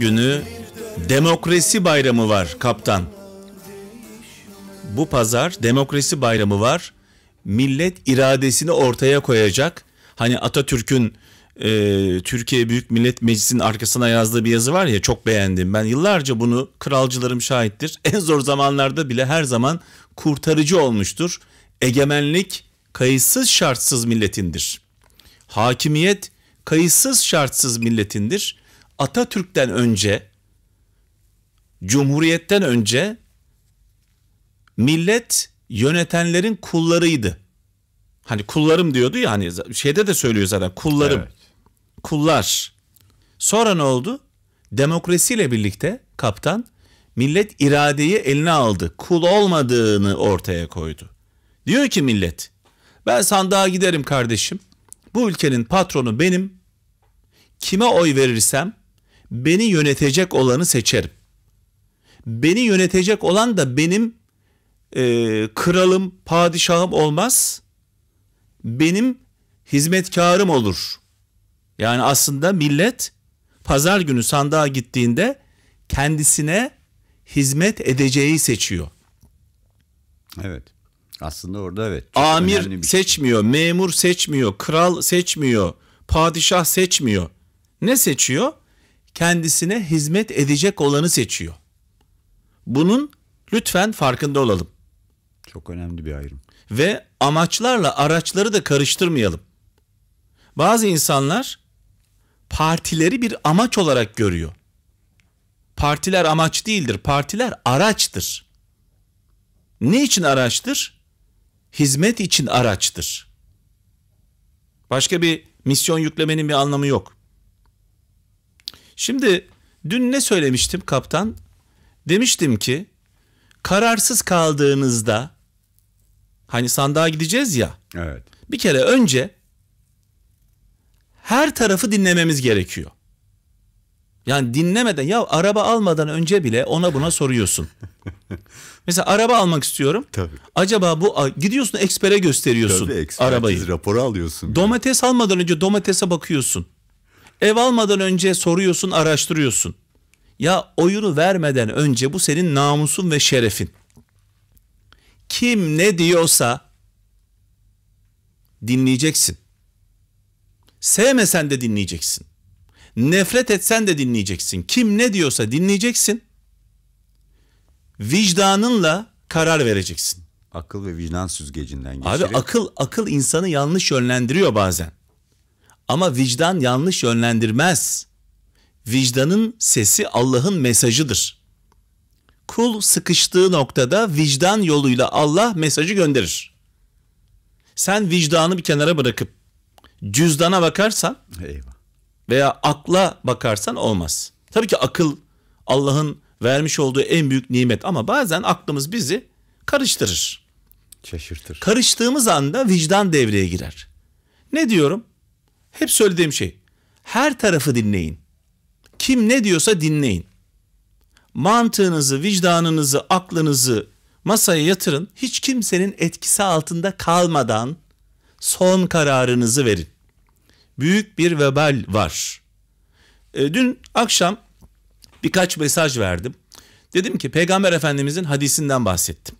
günü Demokrasi Bayramı var kaptan. Bu pazar Demokrasi Bayramı var. Millet iradesini ortaya koyacak. Hani Atatürk'ün e, Türkiye Büyük Millet Meclisi'nin arkasına yazdığı bir yazı var ya çok beğendim. Ben yıllarca bunu kralcılarım şahittir. En zor zamanlarda bile her zaman kurtarıcı olmuştur. Egemenlik kayıtsız şartsız milletindir. Hakimiyet kayıtsız şartsız milletindir. Atatürk'ten önce, Cumhuriyet'ten önce millet yönetenlerin kullarıydı. Hani kullarım diyordu ya hani şeyde de söylüyor zaten kullarım. Evet. Kullar. Sonra ne oldu? Demokrasiyle birlikte kaptan millet iradeyi eline aldı. Kul olmadığını ortaya koydu. Diyor ki millet ben sandığa giderim kardeşim. Bu ülkenin patronu benim. Kime oy verirsem beni yönetecek olanı seçerim. Beni yönetecek olan da benim e, kralım, padişahım olmaz. Benim hizmetkarım olur. Yani aslında millet pazar günü sandığa gittiğinde kendisine hizmet edeceği seçiyor. Evet. Aslında orada evet. Amir bir şey. seçmiyor, şey. memur seçmiyor, kral seçmiyor, padişah seçmiyor. Ne seçiyor? kendisine hizmet edecek olanı seçiyor. Bunun lütfen farkında olalım. Çok önemli bir ayrım. Ve amaçlarla araçları da karıştırmayalım. Bazı insanlar partileri bir amaç olarak görüyor. Partiler amaç değildir. Partiler araçtır. Ne için araçtır? Hizmet için araçtır. Başka bir misyon yüklemenin bir anlamı yok. Şimdi dün ne söylemiştim kaptan? Demiştim ki kararsız kaldığınızda hani sandığa gideceğiz ya. Evet. Bir kere önce her tarafı dinlememiz gerekiyor. Yani dinlemeden ya araba almadan önce bile ona buna soruyorsun. Mesela araba almak istiyorum. Tabii. Acaba bu gidiyorsun ekspere gösteriyorsun Tabii, arabayı. rapor alıyorsun. Domates yani. almadan önce domatese bakıyorsun. Ev almadan önce soruyorsun, araştırıyorsun. Ya oyunu vermeden önce bu senin namusun ve şerefin. Kim ne diyorsa dinleyeceksin. Sevmesen de dinleyeceksin. Nefret etsen de dinleyeceksin. Kim ne diyorsa dinleyeceksin. Vicdanınla karar vereceksin. Akıl ve vicdan süzgecinden geçiyor. Abi akıl akıl insanı yanlış yönlendiriyor bazen. Ama vicdan yanlış yönlendirmez. Vicdanın sesi Allah'ın mesajıdır. Kul sıkıştığı noktada vicdan yoluyla Allah mesajı gönderir. Sen vicdanı bir kenara bırakıp cüzdana bakarsan Eyvah. veya akla bakarsan olmaz. Tabii ki akıl Allah'ın vermiş olduğu en büyük nimet ama bazen aklımız bizi karıştırır. Şaşırtır. Karıştığımız anda vicdan devreye girer. Ne diyorum? Hep söylediğim şey. Her tarafı dinleyin. Kim ne diyorsa dinleyin. Mantığınızı, vicdanınızı, aklınızı masaya yatırın. Hiç kimsenin etkisi altında kalmadan son kararınızı verin. Büyük bir vebal var. E, dün akşam birkaç mesaj verdim. Dedim ki Peygamber Efendimizin hadisinden bahsettim.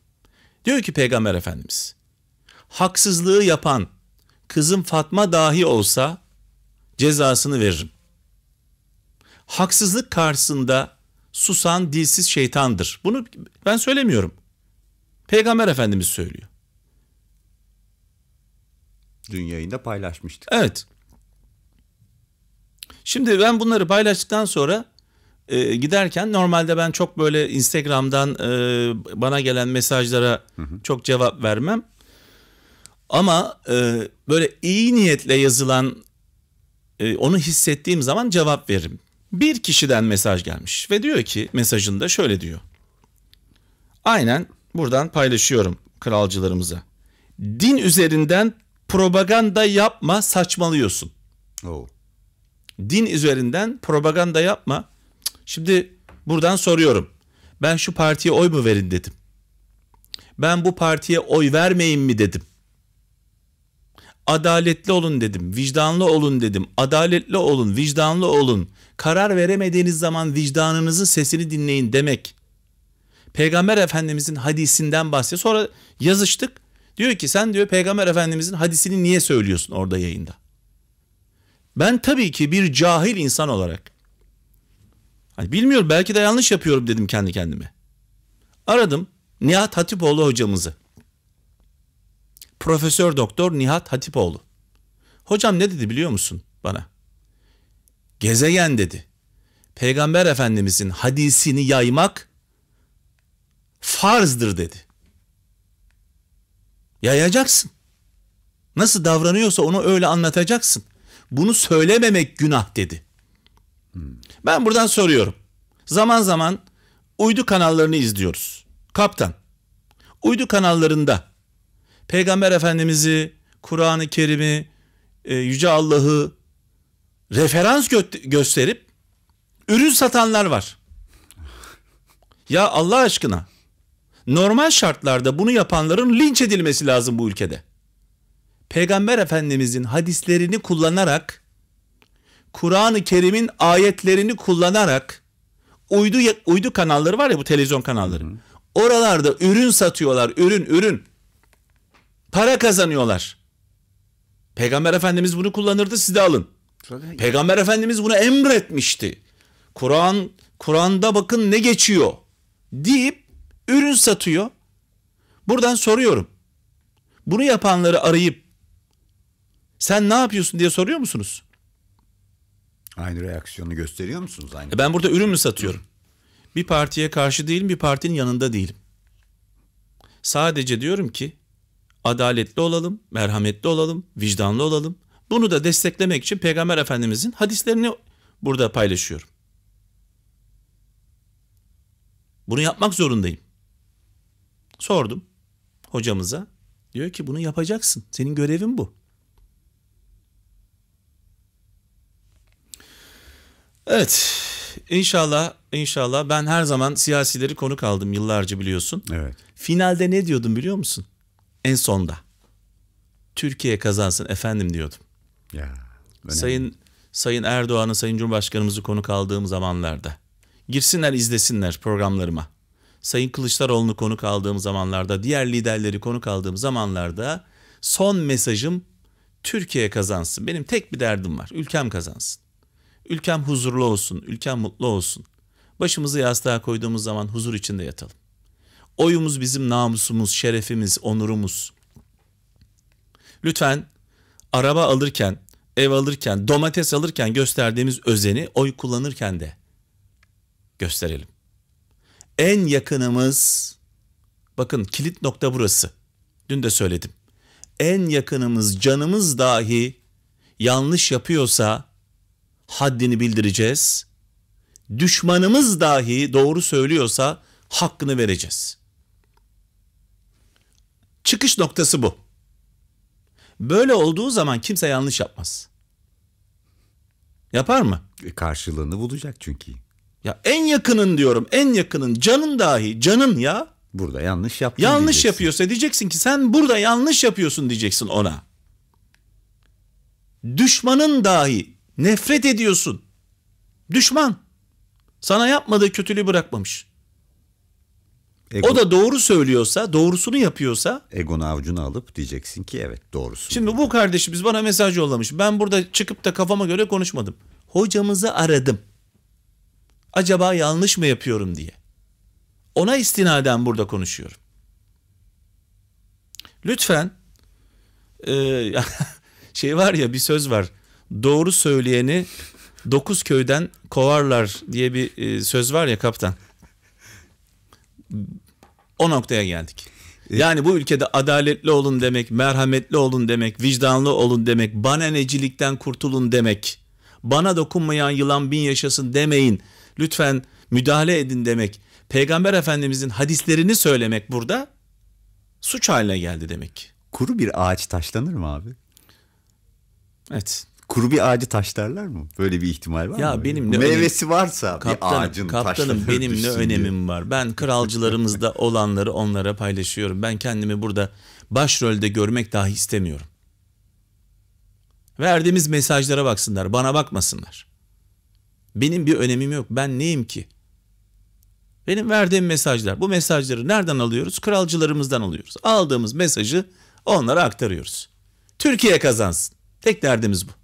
Diyor ki Peygamber Efendimiz, haksızlığı yapan kızım Fatma dahi olsa cezasını veririm. Haksızlık karşısında susan dilsiz şeytandır. Bunu ben söylemiyorum. Peygamber Efendimiz söylüyor. Dün yayında paylaşmıştık. Evet. Şimdi ben bunları paylaştıktan sonra e, giderken normalde ben çok böyle Instagram'dan e, bana gelen mesajlara hı hı. çok cevap vermem. Ama e, böyle iyi niyetle yazılan e, onu hissettiğim zaman cevap veririm. Bir kişiden mesaj gelmiş ve diyor ki mesajında şöyle diyor. Aynen buradan paylaşıyorum kralcılarımıza. Din üzerinden propaganda yapma saçmalıyorsun. Oo. Oh. Din üzerinden propaganda yapma. Şimdi buradan soruyorum. Ben şu partiye oy mu verin dedim. Ben bu partiye oy vermeyin mi dedim. Adaletli olun dedim, vicdanlı olun dedim. Adaletli olun, vicdanlı olun. Karar veremediğiniz zaman vicdanınızın sesini dinleyin demek. Peygamber Efendimizin hadisinden bahsediyor. Sonra yazıştık. Diyor ki sen diyor Peygamber Efendimizin hadisini niye söylüyorsun orada yayında? Ben tabii ki bir cahil insan olarak hani bilmiyorum belki de yanlış yapıyorum dedim kendi kendime. Aradım Nihat Hatipoğlu hocamızı. Profesör Doktor Nihat Hatipoğlu. Hocam ne dedi biliyor musun bana? Gezegen dedi. Peygamber Efendimizin hadisini yaymak farzdır dedi. Yayacaksın. Nasıl davranıyorsa onu öyle anlatacaksın. Bunu söylememek günah dedi. Ben buradan soruyorum. Zaman zaman uydu kanallarını izliyoruz. Kaptan, uydu kanallarında Peygamber Efendimiz'i, Kur'an-ı Kerim'i, e, Yüce Allah'ı referans gö- gösterip ürün satanlar var. Ya Allah aşkına normal şartlarda bunu yapanların linç edilmesi lazım bu ülkede. Peygamber Efendimizin hadislerini kullanarak Kur'an-ı Kerim'in ayetlerini kullanarak uydu uydu kanalları var ya bu televizyon kanalları. Oralarda ürün satıyorlar, ürün ürün para kazanıyorlar. Peygamber Efendimiz bunu kullanırdı siz de alın. Tabii. Peygamber Efendimiz bunu emretmişti. Kur'an Kur'an'da bakın ne geçiyor deyip ürün satıyor. Buradan soruyorum. Bunu yapanları arayıp sen ne yapıyorsun diye soruyor musunuz? Aynı reaksiyonu gösteriyor musunuz? Aynı e ben burada ürün mü satıyorum? Bir partiye karşı değilim, bir partinin yanında değilim. Sadece diyorum ki adaletli olalım, merhametli olalım, vicdanlı olalım. Bunu da desteklemek için Peygamber Efendimizin hadislerini burada paylaşıyorum. Bunu yapmak zorundayım. Sordum hocamıza. Diyor ki bunu yapacaksın. Senin görevin bu. Evet. İnşallah, inşallah ben her zaman siyasileri konuk aldım yıllarca biliyorsun. Evet. Finalde ne diyordum biliyor musun? en sonda. Türkiye kazansın efendim diyordum. Ya, önemli. Sayın Sayın Erdoğan'ı, Sayın Cumhurbaşkanımızı konuk aldığım zamanlarda. Girsinler izlesinler programlarıma. Sayın Kılıçdaroğlu'nu konuk aldığım zamanlarda, diğer liderleri konuk aldığım zamanlarda son mesajım Türkiye kazansın. Benim tek bir derdim var. Ülkem kazansın. Ülkem huzurlu olsun, ülkem mutlu olsun. Başımızı yastığa koyduğumuz zaman huzur içinde yatalım. Oyumuz bizim namusumuz, şerefimiz, onurumuz. Lütfen araba alırken, ev alırken, domates alırken gösterdiğimiz özeni oy kullanırken de gösterelim. En yakınımız bakın kilit nokta burası. Dün de söyledim. En yakınımız canımız dahi yanlış yapıyorsa haddini bildireceğiz. Düşmanımız dahi doğru söylüyorsa hakkını vereceğiz. Çıkış noktası bu. Böyle olduğu zaman kimse yanlış yapmaz. Yapar mı? E karşılığını bulacak çünkü. Ya en yakının diyorum en yakının canın dahi canın ya. Burada yanlış yaptın Yanlış diyeceksin. yapıyorsa diyeceksin ki sen burada yanlış yapıyorsun diyeceksin ona. Düşmanın dahi nefret ediyorsun. Düşman sana yapmadığı kötülüğü bırakmamış. Ego, o da doğru söylüyorsa, doğrusunu yapıyorsa... egon avcunu alıp diyeceksin ki evet doğrusu. Şimdi bu kardeşimiz bana mesaj yollamış. Ben burada çıkıp da kafama göre konuşmadım. Hocamızı aradım. Acaba yanlış mı yapıyorum diye. Ona istinaden burada konuşuyorum. Lütfen e, şey var ya bir söz var. Doğru söyleyeni dokuz köyden kovarlar diye bir e, söz var ya kaptan o noktaya geldik. Yani bu ülkede adaletli olun demek, merhametli olun demek, vicdanlı olun demek, bana necilikten kurtulun demek, bana dokunmayan yılan bin yaşasın demeyin, lütfen müdahale edin demek, Peygamber Efendimizin hadislerini söylemek burada suç haline geldi demek. Kuru bir ağaç taşlanır mı abi? Evet kuru bir ağacı taşlarlar mı? Böyle bir ihtimal var ya mı? Benim ne Meyvesi önem... varsa kaptanım, bir ağacın taşları. Kaptanım benim ne önemim diye. var? Ben kralcılarımızda olanları onlara paylaşıyorum. Ben kendimi burada başrolde görmek dahi istemiyorum. Verdiğimiz mesajlara baksınlar, bana bakmasınlar. Benim bir önemim yok. Ben neyim ki? Benim verdiğim mesajlar. Bu mesajları nereden alıyoruz? Kralcılarımızdan alıyoruz. Aldığımız mesajı onlara aktarıyoruz. Türkiye kazansın. Tek derdimiz bu.